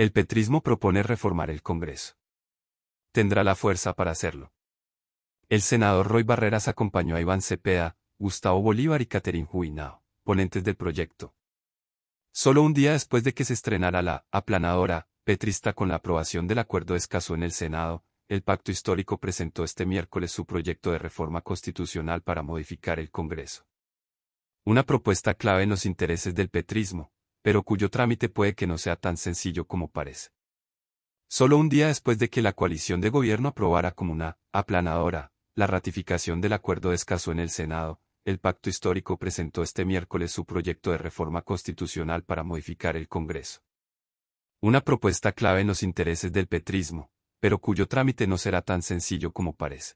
El petrismo propone reformar el Congreso. Tendrá la fuerza para hacerlo. El senador Roy Barreras acompañó a Iván Cepeda, Gustavo Bolívar y Caterín Juinao, ponentes del proyecto. Solo un día después de que se estrenara la aplanadora, petrista con la aprobación del acuerdo escaso en el Senado, el Pacto Histórico presentó este miércoles su proyecto de reforma constitucional para modificar el Congreso. Una propuesta clave en los intereses del petrismo, pero cuyo trámite puede que no sea tan sencillo como parece. Solo un día después de que la coalición de gobierno aprobara como una aplanadora la ratificación del acuerdo de escaso en el Senado, el Pacto Histórico presentó este miércoles su proyecto de reforma constitucional para modificar el Congreso. Una propuesta clave en los intereses del petrismo, pero cuyo trámite no será tan sencillo como parece.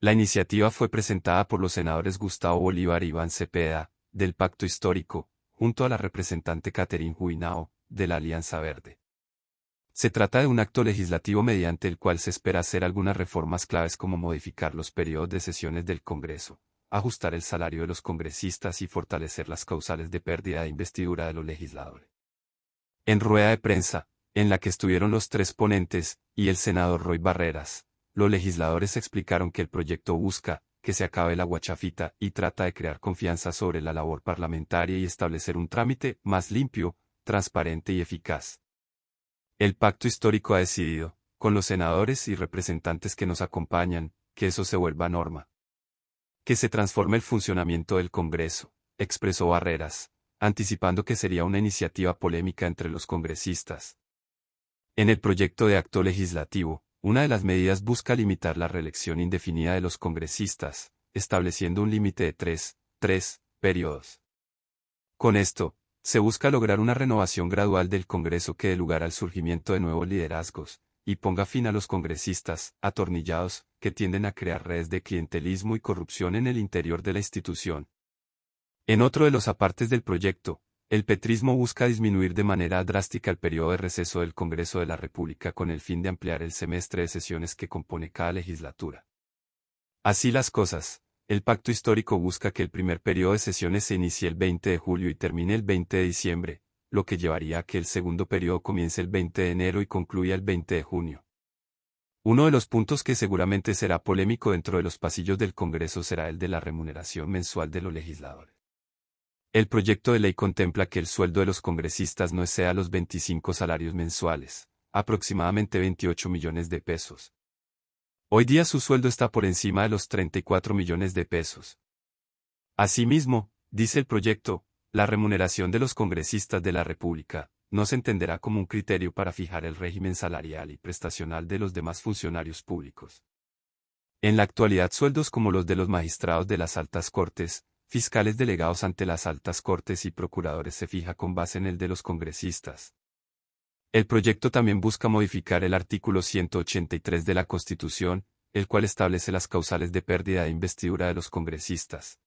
La iniciativa fue presentada por los senadores Gustavo Bolívar y e Iván Cepeda, del Pacto Histórico, junto a la representante Catherine Huinao, de la Alianza Verde. Se trata de un acto legislativo mediante el cual se espera hacer algunas reformas claves como modificar los periodos de sesiones del Congreso, ajustar el salario de los congresistas y fortalecer las causales de pérdida de investidura de los legisladores. En rueda de prensa, en la que estuvieron los tres ponentes, y el senador Roy Barreras, los legisladores explicaron que el proyecto busca, que se acabe la guachafita y trata de crear confianza sobre la labor parlamentaria y establecer un trámite más limpio, transparente y eficaz. El pacto histórico ha decidido, con los senadores y representantes que nos acompañan, que eso se vuelva norma. Que se transforme el funcionamiento del Congreso, expresó Barreras, anticipando que sería una iniciativa polémica entre los congresistas. En el proyecto de acto legislativo, una de las medidas busca limitar la reelección indefinida de los congresistas, estableciendo un límite de tres, tres, periodos. Con esto, se busca lograr una renovación gradual del Congreso que dé lugar al surgimiento de nuevos liderazgos, y ponga fin a los congresistas, atornillados, que tienden a crear redes de clientelismo y corrupción en el interior de la institución. En otro de los apartes del proyecto, el petrismo busca disminuir de manera drástica el periodo de receso del Congreso de la República con el fin de ampliar el semestre de sesiones que compone cada legislatura. Así las cosas, el pacto histórico busca que el primer periodo de sesiones se inicie el 20 de julio y termine el 20 de diciembre, lo que llevaría a que el segundo periodo comience el 20 de enero y concluya el 20 de junio. Uno de los puntos que seguramente será polémico dentro de los pasillos del Congreso será el de la remuneración mensual de los legisladores. El proyecto de ley contempla que el sueldo de los congresistas no sea los 25 salarios mensuales, aproximadamente 28 millones de pesos. Hoy día su sueldo está por encima de los 34 millones de pesos. Asimismo, dice el proyecto, la remuneración de los congresistas de la República no se entenderá como un criterio para fijar el régimen salarial y prestacional de los demás funcionarios públicos. En la actualidad sueldos como los de los magistrados de las altas cortes, fiscales delegados ante las altas cortes y procuradores se fija con base en el de los congresistas. El proyecto también busca modificar el artículo 183 de la Constitución, el cual establece las causales de pérdida de investidura de los congresistas.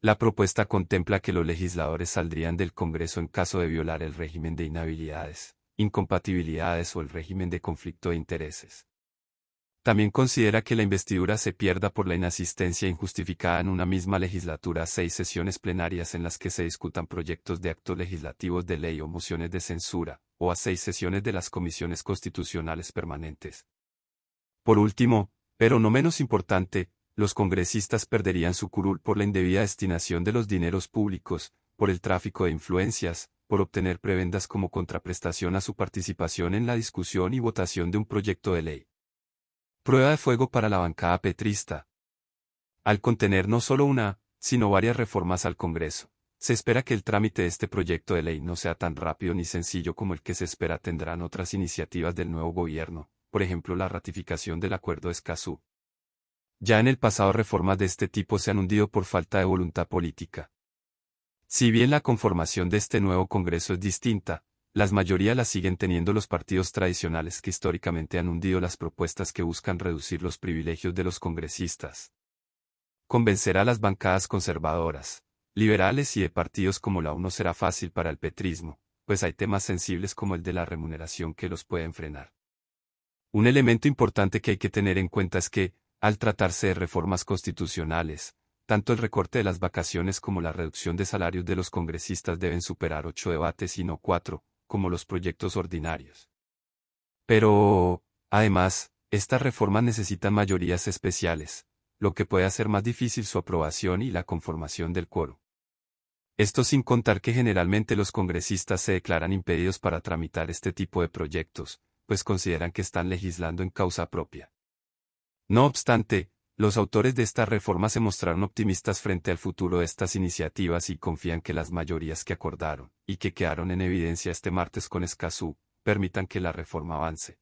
La propuesta contempla que los legisladores saldrían del Congreso en caso de violar el régimen de inhabilidades, incompatibilidades o el régimen de conflicto de intereses. También considera que la investidura se pierda por la inasistencia injustificada en una misma legislatura a seis sesiones plenarias en las que se discutan proyectos de actos legislativos de ley o mociones de censura, o a seis sesiones de las comisiones constitucionales permanentes. Por último, pero no menos importante, los congresistas perderían su curul por la indebida destinación de los dineros públicos, por el tráfico de influencias, por obtener prebendas como contraprestación a su participación en la discusión y votación de un proyecto de ley. Prueba de fuego para la bancada petrista. Al contener no solo una, sino varias reformas al Congreso, se espera que el trámite de este proyecto de ley no sea tan rápido ni sencillo como el que se espera tendrán otras iniciativas del nuevo gobierno, por ejemplo la ratificación del Acuerdo Escazú. Ya en el pasado reformas de este tipo se han hundido por falta de voluntad política. Si bien la conformación de este nuevo Congreso es distinta, las mayoría las siguen teniendo los partidos tradicionales que históricamente han hundido las propuestas que buscan reducir los privilegios de los congresistas. Convencer a las bancadas conservadoras, liberales y de partidos como la UNO será fácil para el petrismo, pues hay temas sensibles como el de la remuneración que los pueden frenar. Un elemento importante que hay que tener en cuenta es que, al tratarse de reformas constitucionales, tanto el recorte de las vacaciones como la reducción de salarios de los congresistas deben superar ocho debates y no cuatro, como los proyectos ordinarios. Pero, además, estas reformas necesitan mayorías especiales, lo que puede hacer más difícil su aprobación y la conformación del quórum. Esto sin contar que generalmente los congresistas se declaran impedidos para tramitar este tipo de proyectos, pues consideran que están legislando en causa propia. No obstante, los autores de esta reforma se mostraron optimistas frente al futuro de estas iniciativas y confían que las mayorías que acordaron, y que quedaron en evidencia este martes con Escazú, permitan que la reforma avance.